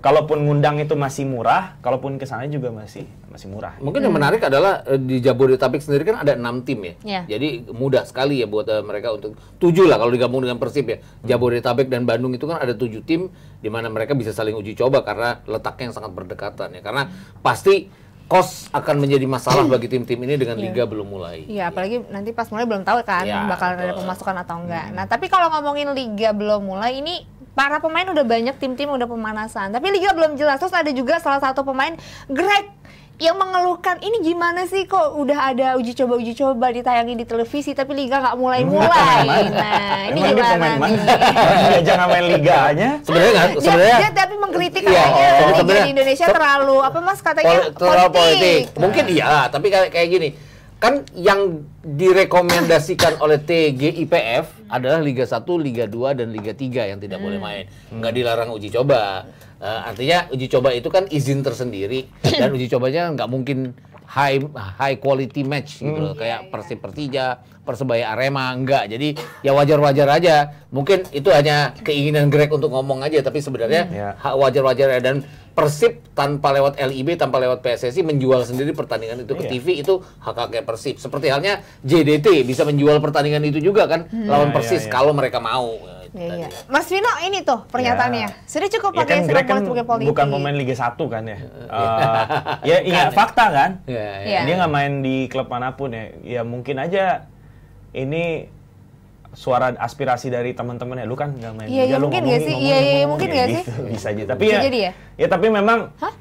kalaupun ngundang itu masih murah, kalaupun kesannya juga masih masih murah. Mungkin hmm. yang menarik adalah eh, di Jabodetabek sendiri kan ada enam tim ya, yeah. jadi mudah sekali ya buat eh, mereka untuk tujuh lah kalau digabung dengan Persib ya. Hmm. Jabodetabek dan Bandung itu kan ada tujuh tim di mana mereka bisa saling uji coba karena letaknya yang sangat berdekatan ya. Karena pasti kos akan menjadi masalah bagi tim-tim ini dengan yeah. liga belum mulai. Iya, yeah, apalagi yeah. nanti pas mulai belum tahu kan yeah, bakal betul. ada pemasukan atau enggak. Hmm. Nah, tapi kalau ngomongin liga belum mulai ini para pemain udah banyak tim-tim udah pemanasan tapi liga belum jelas terus ada juga salah satu pemain Greg yang mengeluhkan ini gimana sih kok udah ada uji coba uji coba ditayangin di televisi tapi liga nggak mulai mulai nah ini Emang gimana nih ya, jangan main liganya sebenarnya nggak sebenarnya dia, dia tapi mengkritik iya, kayaknya oh, liga di Indonesia terlalu apa mas katanya pol terlalu politik, politik. Nah. mungkin iya tapi kayak kayak gini kan yang direkomendasikan oleh TGIPF adalah Liga 1, Liga 2 dan Liga 3 yang tidak hmm. boleh main. Nggak dilarang uji coba. Uh, artinya uji coba itu kan izin tersendiri dan uji cobanya nggak mungkin high high quality match gitu loh. Hmm. Kayak Persib Persija, Persebaya Arema enggak. Jadi ya wajar-wajar aja. Mungkin itu hanya keinginan Greg untuk ngomong aja tapi sebenarnya hmm. yeah. wajar-wajar dan Persib tanpa lewat LIB tanpa lewat PSSI menjual sendiri pertandingan itu ke iya. TV itu hak haknya Persib. Seperti halnya JDT bisa menjual pertandingan itu juga kan hmm. lawan ya, ya, Persis iya, iya, iya. kalau mereka mau. Iya, iya. Mas Vino ini tuh pernyataannya. Ya. Sudah cukup ya kan kan pakai ya kan, Greg politik. Bukan pemain Liga 1 kan ya. Uh, ya ingat iya, kan. fakta kan. Ya, ya. Dia nggak main di klub manapun ya. Ya mungkin aja ini suara aspirasi dari teman-teman ya lu kan nggak main iya, ya, mungkin nggak gak sih iya iya, iya mungkin ya, nggak gitu. sih bisa aja tapi bisa ya, jadi ya ya tapi memang Hah?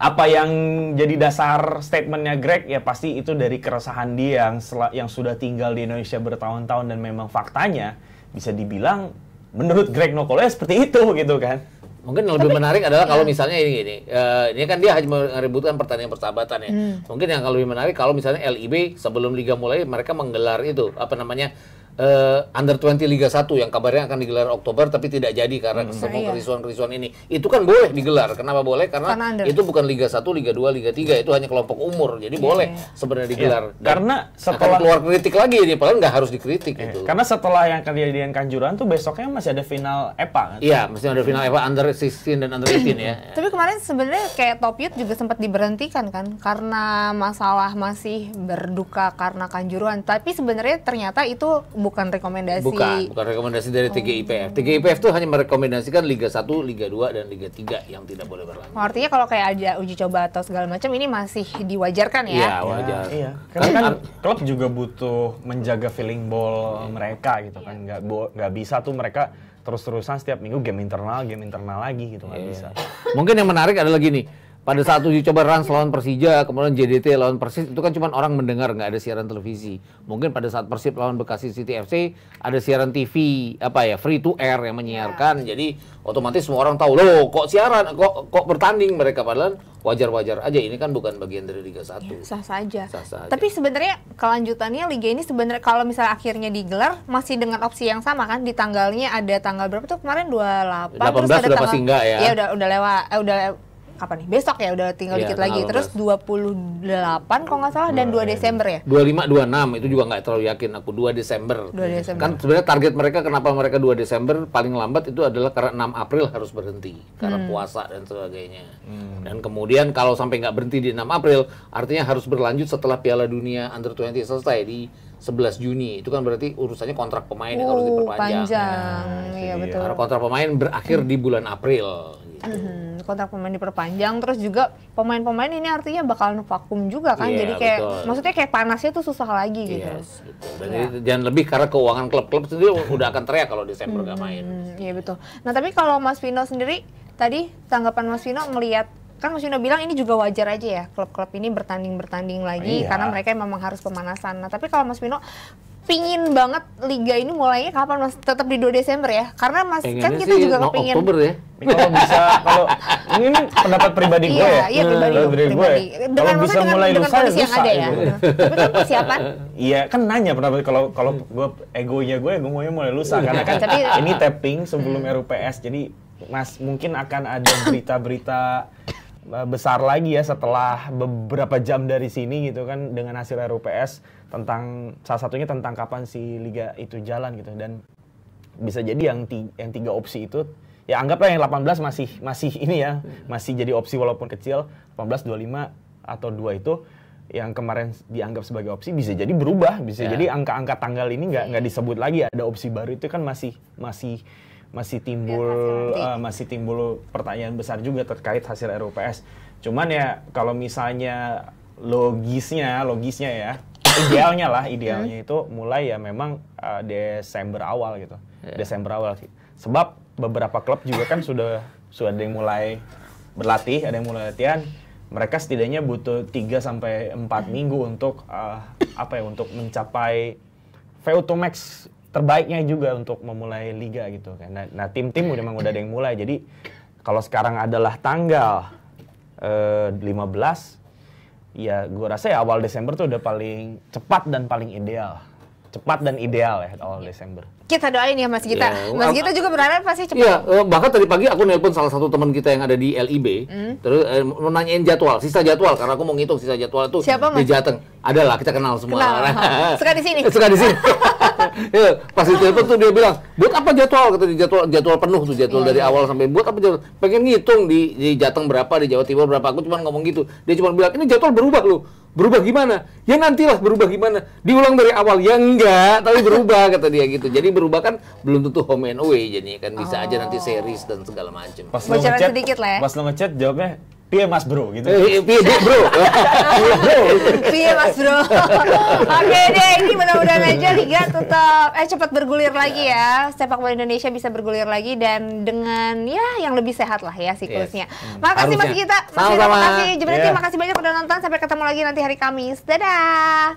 apa yang jadi dasar statementnya Greg ya pasti itu dari keresahan dia yang yang sudah tinggal di Indonesia bertahun-tahun dan memang faktanya bisa dibilang menurut Greg Nokolnya seperti itu gitu kan mungkin yang lebih Tapi, menarik adalah kalau ya. misalnya ini ini uh, ini kan dia hanya meributkan pertandingan persahabatan ya hmm. mungkin yang lebih menarik kalau misalnya LIB sebelum liga mulai mereka menggelar itu apa namanya uh, under 20 Liga 1 yang kabarnya akan digelar Oktober tapi tidak jadi karena hmm. semua nah, iya. kerisuan-kerisuan ini. Itu kan boleh digelar. Kenapa boleh? Karena, karena itu bukan Liga 1, Liga 2, Liga 3, itu hanya kelompok umur. Jadi yeah. boleh iya. sebenarnya iya, digelar. Yeah. Karena setelah akan keluar kritik lagi ini padahal nggak harus dikritik yeah. gitu. Karena setelah yang kejadian kanjuran tuh besoknya masih ada final EPA kan? Iya, masih ada final EPA under 16 dan under 18 ya. Tapi kemarin sebenarnya kayak Top Youth juga sempat diberhentikan kan karena masalah masih berduka karena Kanjuruhan. Tapi sebenarnya ternyata itu bukan rekomendasi. Bukan, bukan rekomendasi dari TGIPF. Oh. TGIPF tuh hanya merekomendasikan Liga 1, Liga 2 dan Liga 3 yang tidak boleh berlanjut. Oh, artinya kalau kayak ada uji coba atau segala macam ini masih diwajarkan ya? Iya, wajar. Ya, iya. iya. Kan Karena kan, klub juga butuh menjaga feeling ball mereka gitu kan. Iya. Nggak nggak bisa tuh mereka terus-terusan setiap minggu game internal, game internal lagi gitu nggak iya. bisa. Mungkin yang menarik adalah gini pada saat uji coba Rans lawan Persija, kemudian JDT lawan Persis, itu kan cuma orang mendengar, nggak ada siaran televisi. Mungkin pada saat Persib lawan Bekasi City FC, ada siaran TV, apa ya, free to air yang menyiarkan. Ya. Jadi otomatis semua orang tahu, loh kok siaran, kok, kok bertanding mereka. Padahal wajar-wajar aja, ini kan bukan bagian dari Liga 1. Ya, sah saja. Sah saja. Tapi sebenarnya kelanjutannya Liga ini sebenarnya kalau misalnya akhirnya digelar, masih dengan opsi yang sama kan, di tanggalnya ada tanggal berapa tuh kemarin? 28, 18 terus ada udah tanggal, pasti enggak ya? Iya udah, udah lewat, eh, udah lewat kapan nih? Besok ya udah tinggal yeah, dikit lagi. dua Terus 28 kalau nggak salah dan 2 Desember ya? 25 26 itu juga nggak terlalu yakin aku 2 Desember. 2 Desember. Kan sebenarnya target mereka kenapa mereka 2 Desember paling lambat itu adalah karena 6 April harus berhenti karena hmm. puasa dan sebagainya. Hmm. Dan kemudian kalau sampai nggak berhenti di 6 April artinya harus berlanjut setelah Piala Dunia Under 20 selesai di 11 Juni itu kan berarti urusannya kontrak pemain ya, uh, yang harus diperpanjang. Panjang, nah, iya betul. Karena kontrak pemain berakhir hmm. di bulan April. Gitu. Mhm, kontrak pemain diperpanjang, terus juga pemain-pemain ini artinya bakalan vakum juga kan, yeah, jadi kayak betul. maksudnya kayak panasnya tuh susah lagi gitu. Jadi betul. yeah. jangan lebih karena keuangan klub-klub sendiri udah akan teriak kalau Desember hmm, main. Iya betul. Nah tapi kalau Mas Vino sendiri tadi tanggapan Mas Vino melihat kan Mas Yuna bilang ini juga wajar aja ya klub-klub ini bertanding-bertanding lagi iya. karena mereka memang harus pemanasan. Nah, tapi kalau Mas Pino pingin banget liga ini mulainya kapan Mas? Tetap di 2 Desember ya? Karena Mas kan Pengennya kan kita juga nggak kepingin Oktober ya. Kalau bisa kalau ini pendapat pribadi iya, gue iya, ya. Iya, pribadi, pribadi, pribadi. gue. Dengan bisa dengan, mulai dengan lusa, lusa, yang ada ya. Tapi gitu. kan persiapan. Iya, kan nanya pendapat kalau kalau gue egonya gue gue maunya mulai lusa iya, karena kan Tapi, ini tapping sebelum RUPS. Jadi Mas mungkin akan ada berita-berita Eh, besar lagi ya setelah beberapa jam dari sini gitu kan dengan hasil RUPS tentang salah satunya tentang kapan si liga itu jalan gitu dan bisa jadi yang tiga, yang tiga opsi itu ya anggaplah yang 18 masih masih ini ya hmm. masih jadi opsi walaupun kecil 18 25 atau dua itu yang kemarin dianggap sebagai opsi bisa jadi berubah bisa yeah. jadi angka-angka tanggal ini nggak hmm. nggak disebut lagi ada opsi baru itu kan masih masih masih iya, timbul ya, uh, masih timbul pertanyaan besar juga terkait hasil RUPS. Cuman ya kalau misalnya logisnya logisnya ya idealnya lah idealnya hmm. itu mulai ya memang uh, Desember awal gitu yeah. Desember awal sih sebab beberapa klub juga kan sudah sudah ada yang mulai berlatih ada yang mulai latihan mereka setidaknya butuh 3 sampai 4 minggu untuk uh, apa ya untuk mencapai VO2 max terbaiknya juga untuk memulai liga gitu kan. Nah, nah, tim-tim udah memang udah ada yang mulai. Jadi kalau sekarang adalah tanggal eh, 15 ya gue rasa ya awal Desember tuh udah paling cepat dan paling ideal cepat dan ideal ya awal iya. Desember. Kita doain ya Mas Gita. Yeah. Mas Gita juga berharap pasti cepat. Iya, eh, bahkan tadi pagi aku nelpon salah satu teman kita yang ada di LIB, mm. terus eh, menanyain jadwal, sisa jadwal karena aku mau ngitung sisa jadwal itu Siapa, di Jateng. Adalah kita kenal semua. Kenal. Suka di sini. Suka di sini. ya, pas telepon tuh dia bilang, buat apa jadwal? Kata dia jadwal jadwal penuh tuh jadwal yeah. dari iya. awal sampai buat apa jadwal? Pengen ngitung di, di Jateng berapa, di Jawa Timur berapa. Aku cuma ngomong gitu. Dia cuma bilang ini jadwal berubah loh berubah gimana? Ya nantilah berubah gimana. Diulang dari awal ya enggak, tapi berubah kata dia gitu. Jadi berubah kan belum tentu home and away jadi kan bisa oh. aja nanti oh. series dan segala macam. Pas lo ngechat sedikit lah ya. Pas lo ngechat jawabnya Piye Mas Bro gitu. Eh, eh, piye Bro. Piye Bro. Piye Mas Bro. Oke deh, ini mudah-mudahan aja liga tetap eh cepat bergulir lagi ya. Sepak bola Indonesia bisa bergulir lagi dan dengan ya yang lebih sehat lah ya siklusnya. Yes. Hmm. Makasih Mas Gita. Mas Gita, makasih. Jebret, yeah. makasih banyak udah nonton. Sampai ketemu lagi nanti hari Kamis. Dadah!